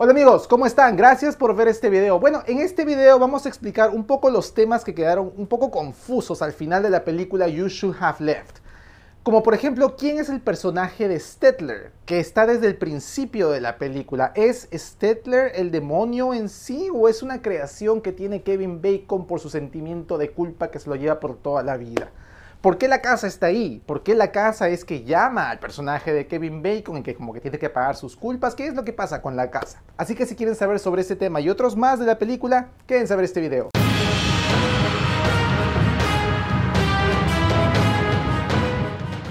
Hola amigos, ¿cómo están? Gracias por ver este video. Bueno, en este video vamos a explicar un poco los temas que quedaron un poco confusos al final de la película You Should Have Left. Como por ejemplo, ¿quién es el personaje de Stettler? Que está desde el principio de la película. ¿Es Stettler el demonio en sí o es una creación que tiene Kevin Bacon por su sentimiento de culpa que se lo lleva por toda la vida? ¿Por qué la casa está ahí? ¿Por qué la casa es que llama al personaje de Kevin Bacon en que como que tiene que pagar sus culpas? ¿Qué es lo que pasa con la casa? Así que si quieren saber sobre este tema y otros más de la película, quédense a ver este video.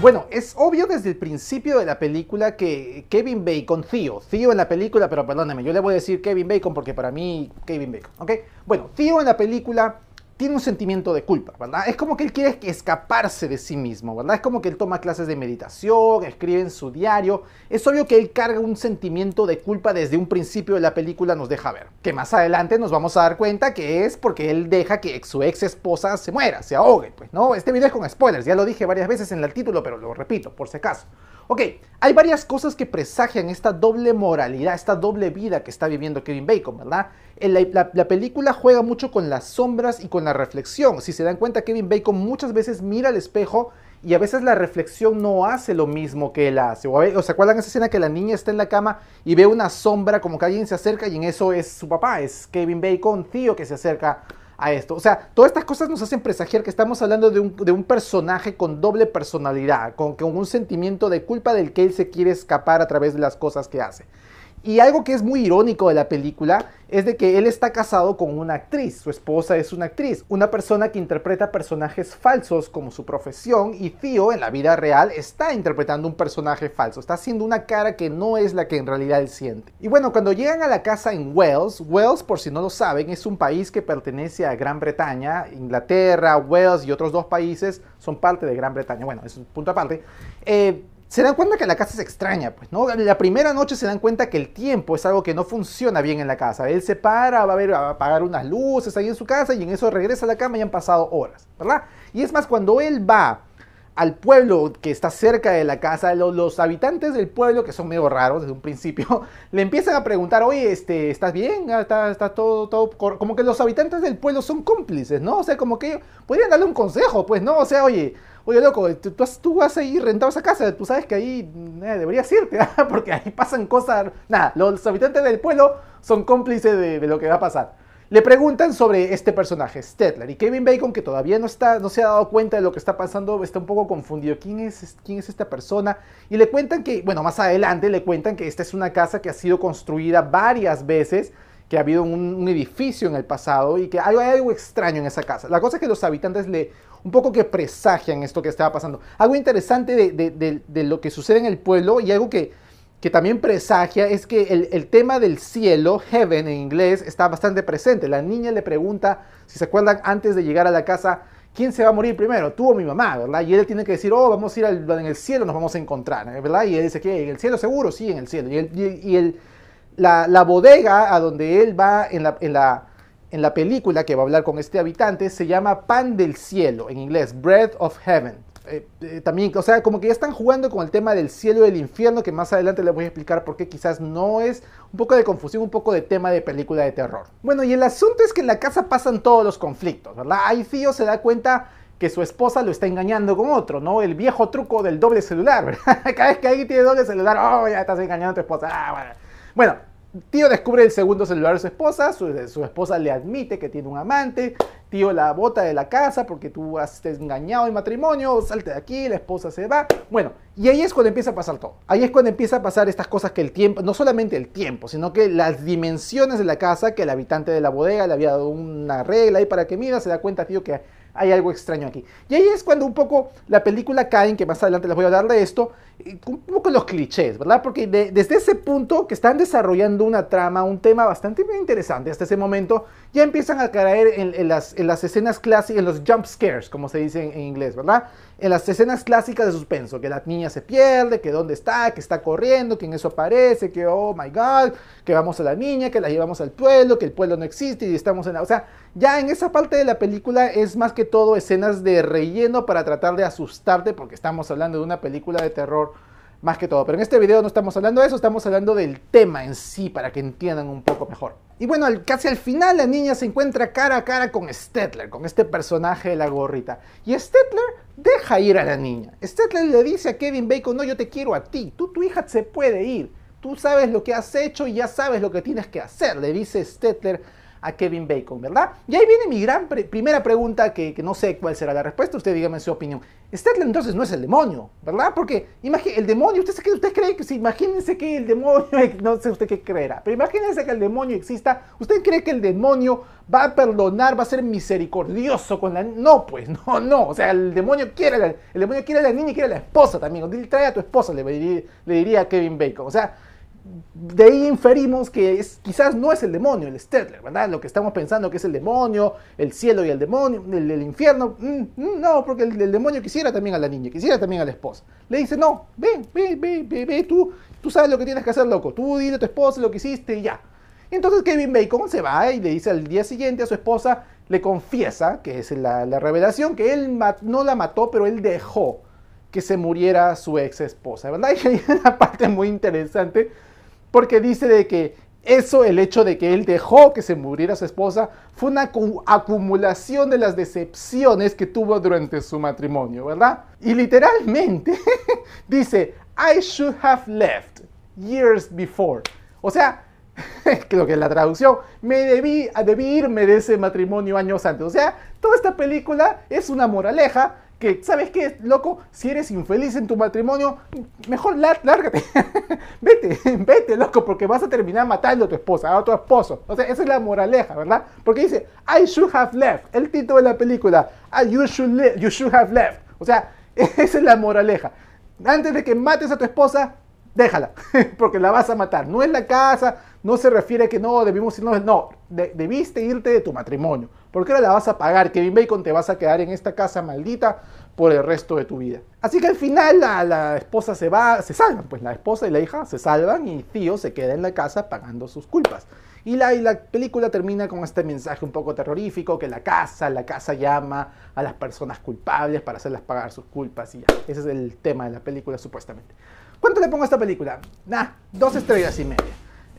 Bueno, es obvio desde el principio de la película que Kevin Bacon, tío, tío en la película, pero perdóname, yo le voy a decir Kevin Bacon porque para mí Kevin Bacon, ¿ok? Bueno, tío en la película tiene un sentimiento de culpa, ¿verdad? Es como que él quiere escaparse de sí mismo, ¿verdad? Es como que él toma clases de meditación, escribe en su diario. Es obvio que él carga un sentimiento de culpa desde un principio de la película nos deja ver. Que más adelante nos vamos a dar cuenta que es porque él deja que su ex esposa se muera, se ahogue, pues, ¿no? Este video es con spoilers, ya lo dije varias veces en el título, pero lo repito, por si acaso. Ok, hay varias cosas que presagian esta doble moralidad, esta doble vida que está viviendo Kevin Bacon, ¿verdad? Eh, la, película juega mucho con las sombras y con la reflexión. Si se dan cuenta, Kevin Bacon muchas veces mira al espejo y a veces la reflexión no hace lo mismo que él hace. O, se acuerdan esa escena que la niña está en la cama y ve una sombra como que alguien se acerca y en eso es su papá, es Kevin Bacon, tío que se acerca a esto. O sea, todas estas cosas nos hacen presagiar que estamos hablando de un, personaje con doble personalidad, con, con un sentimiento de culpa del que él se quiere escapar a través de las cosas que hace. Y algo que es muy irónico de la película es de que él está casado con una actriz, su esposa es una actriz, una persona que interpreta personajes falsos como su profesión y Theo en la vida real está interpretando un personaje falso, está haciendo una cara que no es la que en realidad él siente. Y bueno, cuando llegan a la casa en Wales, Wales por si no lo saben es un país que pertenece a Gran Bretaña, Inglaterra, Wales y otros dos países son parte de Gran Bretaña, bueno, es un punto aparte. Eh, se dan cuenta que la casa es extraña, pues, ¿no? La primera noche se dan cuenta que el tiempo es algo que no funciona bien en la casa. Él se para, va a, ver, a apagar unas luces ahí en su casa y en eso regresa a la cama y han pasado horas, ¿verdad? Y es más, cuando él va al pueblo que está cerca de la casa, los, habitantes del pueblo, que son medio raros desde un principio, le empiezan a preguntar, oye, este, ¿estás bien? Ah, está todo, todo? Como que los habitantes del pueblo son cómplices, ¿no? O sea, como que podrían darle un consejo, pues, ¿no? O sea, oye, oye, loco, eh, tú, vas a ir rentado esa casa, tú sabes que ahí mm, eh, deberías irte, ah, porque ahí pasan cosas... Nada, los habitantes del pueblo son cómplices de lo que va a pasar. Le preguntan sobre este personaje, Stedler, y Kevin Bacon, que todavía no, está, no se ha dado cuenta de lo que está pasando, está un poco confundido. ¿Quién es, ¿Quién es esta persona? Y le cuentan que, bueno, más adelante le cuentan que esta es una casa que ha sido construida varias veces, que ha habido un, edificio en el pasado y que hay, algo extraño en esa casa. La cosa es que los habitantes le un poco que presagian esto que estaba pasando. Algo interesante de lo que sucede en el pueblo y algo que que también presagia es que el, tema del cielo, heaven en inglés, está bastante presente. La niña le pregunta, si se acuerdan, antes de llegar a la casa, ¿quién se va a morir primero? Tú o mi mamá, ¿verdad? Y él tiene que decir, oh, vamos a ir al, en el cielo, nos vamos a encontrar, ¿verdad? Y él dice, que ¿En el cielo seguro? Sí, en el cielo. Y, la, bodega a donde él va en la, en la película que va a hablar con este habitante se llama Pan del Cielo, en inglés, Bread of Heaven. Eh, eh, también, o sea, como que ya están jugando con el tema del cielo y del infierno, que más adelante les voy a explicar por qué quizás no es un poco de confusión, un poco de tema de película de terror. Bueno, y el asunto es que en la casa pasan todos los conflictos, ¿verdad? Ahí Fío se da cuenta que su esposa lo está engañando con otro, ¿no? El viejo truco del doble celular, ¿verdad? Cada vez que alguien tiene doble celular, oh, ya estás engañando a tu esposa. Ah, bueno, Tío descubre el segundo celular de su esposa, su, esposa le admite que tiene un amante, tío la bota de la casa porque tú has engañado el matrimonio, salte de aquí, la esposa se va. Bueno, y ahí es cuando empieza a pasar todo. Ahí es cuando empieza a pasar estas cosas que el tiempo, no solamente el tiempo, sino que las dimensiones de la casa que el habitante de la bodega le había dado una regla ahí para que mira, se da cuenta tío que hay algo extraño aquí. Y ahí es cuando un poco la película cae, en que más adelante les voy a hablar de esto, un poco los clichés, ¿verdad? Porque desde ese punto que están desarrollando una trama, un tema bastante interesante hasta ese momento, ya empiezan a caer en, las, en las, escenas clásicas, en los jump scares, como se dice en, en inglés, ¿verdad? En las escenas clásicas de suspenso, que la niña se pierde, que dónde está, que está corriendo, que en eso aparece, que oh my god, que vamos a la niña, que la llevamos al pueblo, que el pueblo no existe y estamos en la... O sea, ya en esa parte de la película es más que todo escenas de relleno para tratar de asustarte porque estamos hablando de una película de terror más que todo. Pero en este video no estamos hablando de eso, estamos hablando del tema en sí para que entiendan un poco mejor. Y bueno, casi al final la niña se encuentra cara a cara con Stettler, con este personaje de la gorrita. Y Stettler deja ir a la niña. Stettler le dice a Kevin Bacon, no, yo te quiero a ti, tú, tu hija se puede ir. Tú sabes lo que has hecho y ya sabes lo que tienes que hacer, le dice Stettler a Kevin Bacon, ¿verdad? Y ahí viene mi gran primera pregunta, que, que, no sé cuál será la respuesta, usted dígame su opinión. Statler entonces no es el demonio, ¿verdad? Porque el demonio, usted, usted cree que, si imagínense que el demonio, no sé usted qué creerá, pero imagínense que el demonio exista, ¿usted cree que el demonio va a perdonar, va a ser misericordioso con la No, pues, no, no, o sea, el demonio quiere la, el demonio quiere la niña y quiere a la esposa también, trae a tu esposa, le le diría a Kevin Bacon, o sea de ahí inferimos que es, quizás no es el demonio, el stedler ¿verdad? Lo que estamos pensando que es el demonio, el cielo y el demonio, el, infierno. Mm, mm, no, porque el, demonio quisiera también a la niña, quisiera también a la esposa. Le dice, no, ve, ve, ve, ve, tú, tú sabes lo que tienes que hacer, loco. Tú dile a tu esposa lo que hiciste y ya. Entonces Kevin Bacon se va y le dice al día siguiente a su esposa, le confiesa, que es la, la revelación, que él no la mató, pero él dejó que se muriera su ex esposa, ¿verdad? Y hay una parte muy interesante porque dice de que eso, el hecho de que él dejó que se muriera su esposa, fue una acumulación de las decepciones que tuvo durante su matrimonio, ¿verdad? Y literalmente dice, I should have left years before. O sea, creo que es la traducción, me debí, debí irme de ese matrimonio años antes. O sea, toda esta película es una moraleja que, ¿sabes qué, loco? Si eres infeliz en tu matrimonio, mejor lárgate. vete, vete, loco, porque vas a terminar matando a tu esposa, a tu esposo. O sea, esa es la moraleja, ¿verdad? Porque dice, I should have left. El título de la película, ah, you, should you have left. O sea, esa es la moraleja. Antes de que mates a tu esposa, déjala, porque la vas a matar. No es la casa, no se refiere a que no, debimos irnos, no, debiste irte de tu matrimonio porque ahora la vas a pagar. Kevin Bacon te vas a quedar en esta casa maldita por el resto de tu vida. Así que al final la, esposa se va, se salvan, pues la esposa y la hija se salvan y Tío se queda en la casa pagando sus culpas. Y la, la, película termina con este mensaje un poco terrorífico, que la casa, la casa llama a las personas culpables para hacerlas pagar sus culpas y ya. Ese es el tema de la película supuestamente. ¿Cuánto le pongo a esta película? Nah, dos estrellas y media.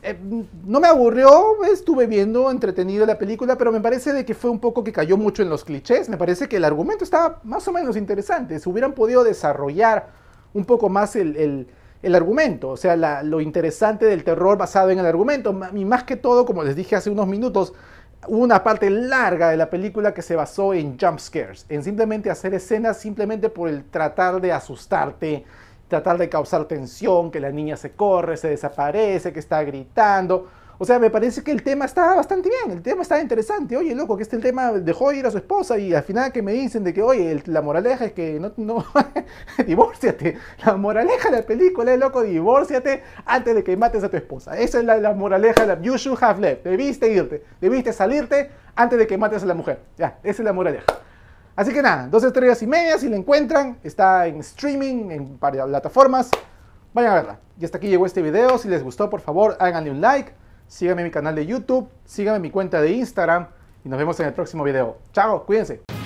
Eh, no me aburrió, estuve viendo entretenido la película, pero me parece de que fue un poco que cayó mucho en los clichés. Me parece que el argumento estaba más o menos interesante. Se hubieran podido desarrollar un poco más el, argumento, o sea, lo interesante del terror basado en el argumento. Y más que todo, como les dije hace unos minutos, hubo una parte larga de la película que se basó en jump scares, en simplemente hacer escenas simplemente por el tratar de asustarte tratar de causar tensión, que la niña se corre, se desaparece, que está gritando. O sea, me parece que el tema está bastante bien, el tema está interesante. Oye, loco, que este el tema dejó de ir a su esposa y al final que me dicen de que, oye, la moraleja es que no, no divórciate. La moraleja de la película es, loco, divórciate antes de que mates a tu esposa. Esa es la, la moraleja, la, you should have left. Debiste irte, debiste salirte antes de que mates a la mujer. Ya, esa es la moraleja. Así que nada, dos estrellas y media, si la encuentran, está en streaming, en varias plataformas, vayan a verla. Y hasta aquí llegó este video, si les gustó por favor háganle un like, síganme en mi canal de YouTube, síganme en mi cuenta de Instagram y nos vemos en el próximo video. Chao, cuídense.